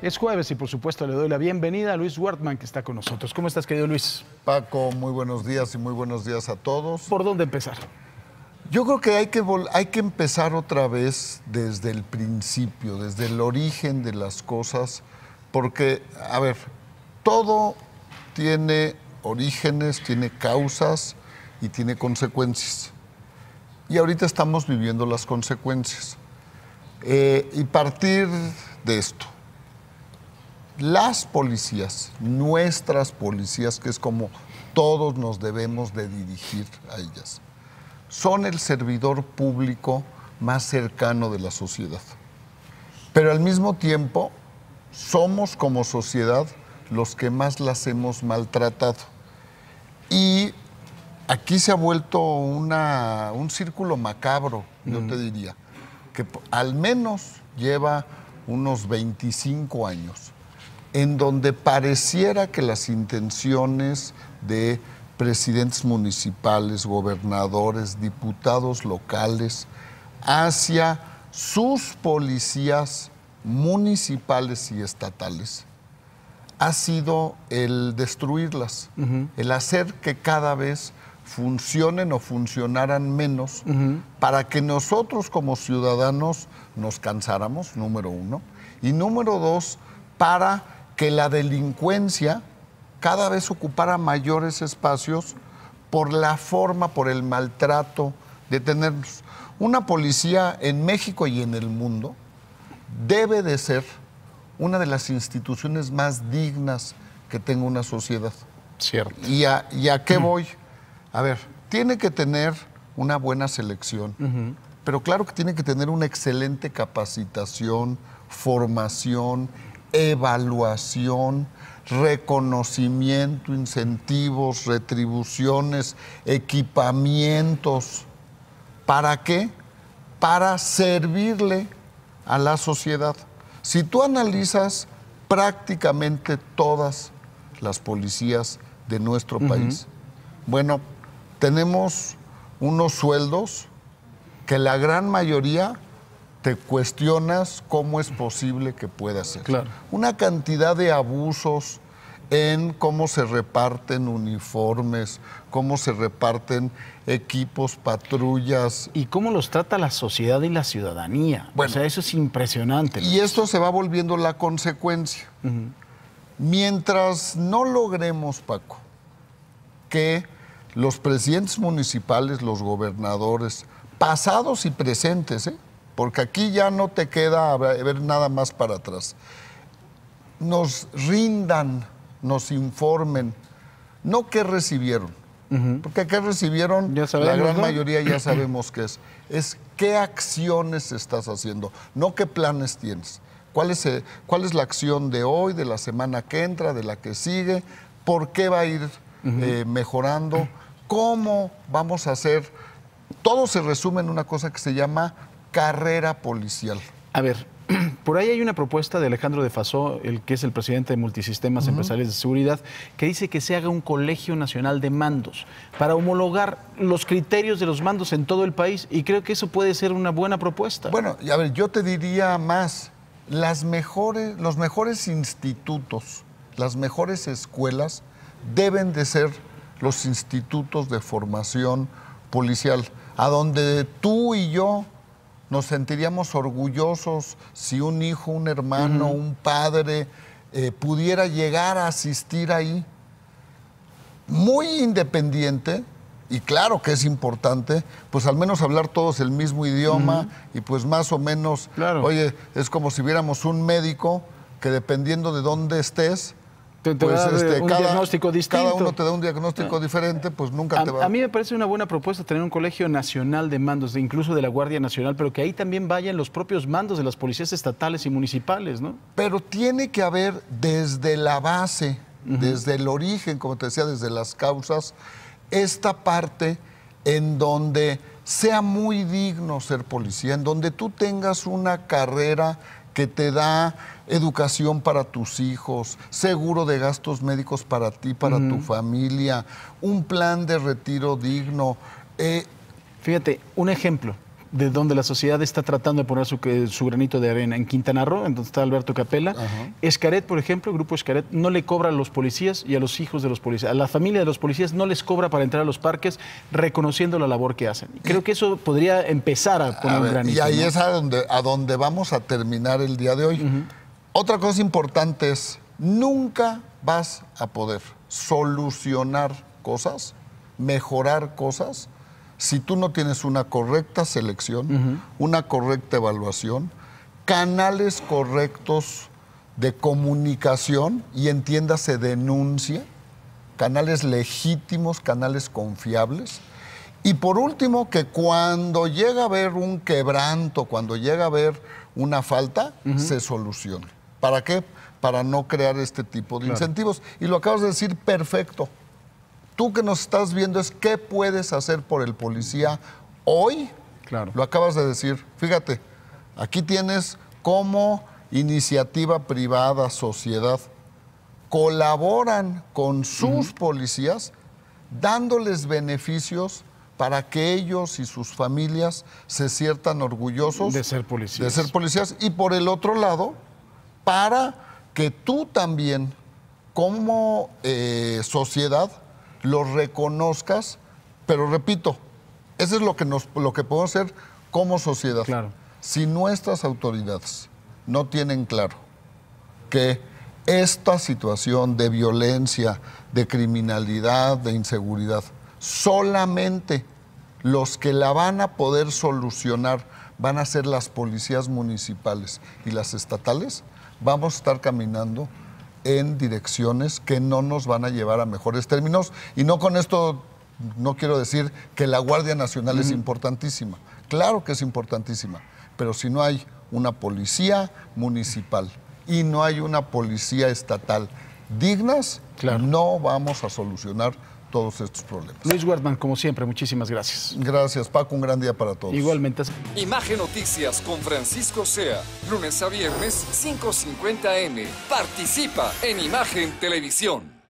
Es jueves y por supuesto le doy la bienvenida a Luis Wertman que está con nosotros. ¿Cómo estás, querido Luis? Paco, muy buenos días y muy buenos días a todos. ¿Por dónde empezar? Yo creo que hay que, hay que empezar otra vez desde el principio, desde el origen de las cosas, porque, a ver, todo tiene orígenes, tiene causas y tiene consecuencias. Y ahorita estamos viviendo las consecuencias. Eh, y partir de esto, las policías, nuestras policías, que es como todos nos debemos de dirigir a ellas, son el servidor público más cercano de la sociedad. Pero al mismo tiempo, somos como sociedad los que más las hemos maltratado. Y aquí se ha vuelto un círculo macabro, yo te diría, que al menos lleva unos 25 años en donde pareciera que las intenciones de presidentes municipales, gobernadores, diputados locales, hacia sus policías municipales y estatales ha sido el destruirlas, el hacer que cada vez funcionen o funcionaran menos para que nosotros como ciudadanos nos cansáramos, número uno, y número dos, para que la delincuencia cada vez ocupara mayores espacios por la forma, por el maltrato de tener. Una policía en México y en el mundo debe de ser una de las instituciones más dignas que tenga una sociedad. Cierto. ¿Y a, qué mm. voy? A ver, tiene que tener una buena selección, pero claro que tiene que tener una excelente capacitación, formación, evaluación, reconocimiento, incentivos, retribuciones, equipamientos. ¿Para qué? Para servirle a la sociedad. Si tú analizas prácticamente todas las policías de nuestro país, bueno, tenemos unos sueldos que la gran mayoría te cuestionas cómo es posible que pueda ser. Una cantidad de abusos en cómo se reparten uniformes, cómo se reparten equipos, patrullas. Y cómo los trata la sociedad y la ciudadanía. o sea, eso es impresionante. Y esto se va volviendo la consecuencia. Mientras no logremos, Paco, que los presidentes municipales, los gobernadores, pasados y presentes, ¿eh? porque aquí ya no te queda ver nada más para atrás. Nos rindan, nos informen, no qué recibieron, porque qué recibieron, la gran mayoría ya sabemos qué es, es qué acciones estás haciendo, no qué planes tienes. ¿Cuál es, eh, ¿Cuál es, la acción de hoy, de la semana que entra, de la que sigue? ¿Por qué va a ir eh, mejorando? ¿Cómo vamos a hacer? Todo se resume en una cosa que se llama carrera policial? A ver, por ahí hay una propuesta de Alejandro de Fasó, el que es el presidente de Multisistemas Empresarios Empresariales de Seguridad, que dice que se haga un colegio nacional de mandos para homologar los criterios de los mandos en todo el país y creo que eso puede ser una buena propuesta. Bueno, a ver, yo te diría más, las mejores, los mejores institutos, las mejores escuelas deben de ser los institutos de formación policial, a donde tú y yo nos sentiríamos orgullosos si un hijo, un hermano, un padre eh, pudiera llegar a asistir ahí. Muy independiente, y claro que es importante, pues al menos hablar todos el mismo idioma y pues más o menos, oye, es como si viéramos un médico que dependiendo de dónde estés, pues, este, un cada, diagnóstico distinto. Cada uno te da un diagnóstico ah. diferente, pues nunca a, te va. A mí me parece una buena propuesta tener un colegio nacional de mandos, incluso de la Guardia Nacional, pero que ahí también vayan los propios mandos de las policías estatales y municipales, ¿no? Pero tiene que haber desde la base, desde el origen, como te decía, desde las causas, esta parte en donde sea muy digno ser policía, en donde tú tengas una carrera que te da educación para tus hijos, seguro de gastos médicos para ti, para tu familia, un plan de retiro digno. Eh, Fíjate, un ejemplo de donde la sociedad está tratando de poner su, eh, su granito de arena. En Quintana Roo, en donde está Alberto Capela, Escaret, por ejemplo, el grupo Escaret, no le cobra a los policías y a los hijos de los policías, a la familia de los policías no les cobra para entrar a los parques reconociendo la labor que hacen. Creo que eso podría empezar a poner un granito. Y ahí es a donde, a vamos a terminar el día de hoy. Otra cosa importante es, nunca vas a poder solucionar cosas, mejorar cosas, si tú no tienes una correcta selección, una correcta evaluación, canales correctos de comunicación y se denuncia, canales legítimos, canales confiables. Y por último, que cuando llega a haber un quebranto, cuando llega a haber una falta, se solucione. ¿Para qué? Para no crear este tipo de incentivos. Y lo acabas de decir perfecto tú que nos estás viendo es qué puedes hacer por el policía hoy. Claro. Lo acabas de decir. Fíjate, aquí tienes cómo iniciativa privada, sociedad, colaboran con sus policías dándoles beneficios para que ellos y sus familias se sientan orgullosos de ser policías. De ser policías. Y por el otro lado, para que tú también, como eh, sociedad, lo reconozcas, pero repito, eso es lo que, lo que podemos hacer como sociedad. Claro. Si nuestras autoridades no tienen claro que esta situación de violencia, de criminalidad, de inseguridad, solamente los que la van a poder solucionar van a ser las policías municipales y las estatales, vamos a estar caminando en direcciones que no nos van a llevar a mejores términos. Y no con esto, no quiero decir que la Guardia Nacional es importantísima. Claro que es importantísima, pero si no hay una policía municipal y no hay una policía estatal dignas, no vamos a solucionar todos estos problemas. Luis Wertman, como siempre, muchísimas gracias. Gracias, Paco, un gran día para todos. Igualmente. Imagen Noticias con Francisco Sea, lunes a viernes 5.50 M. Participa en Imagen Televisión.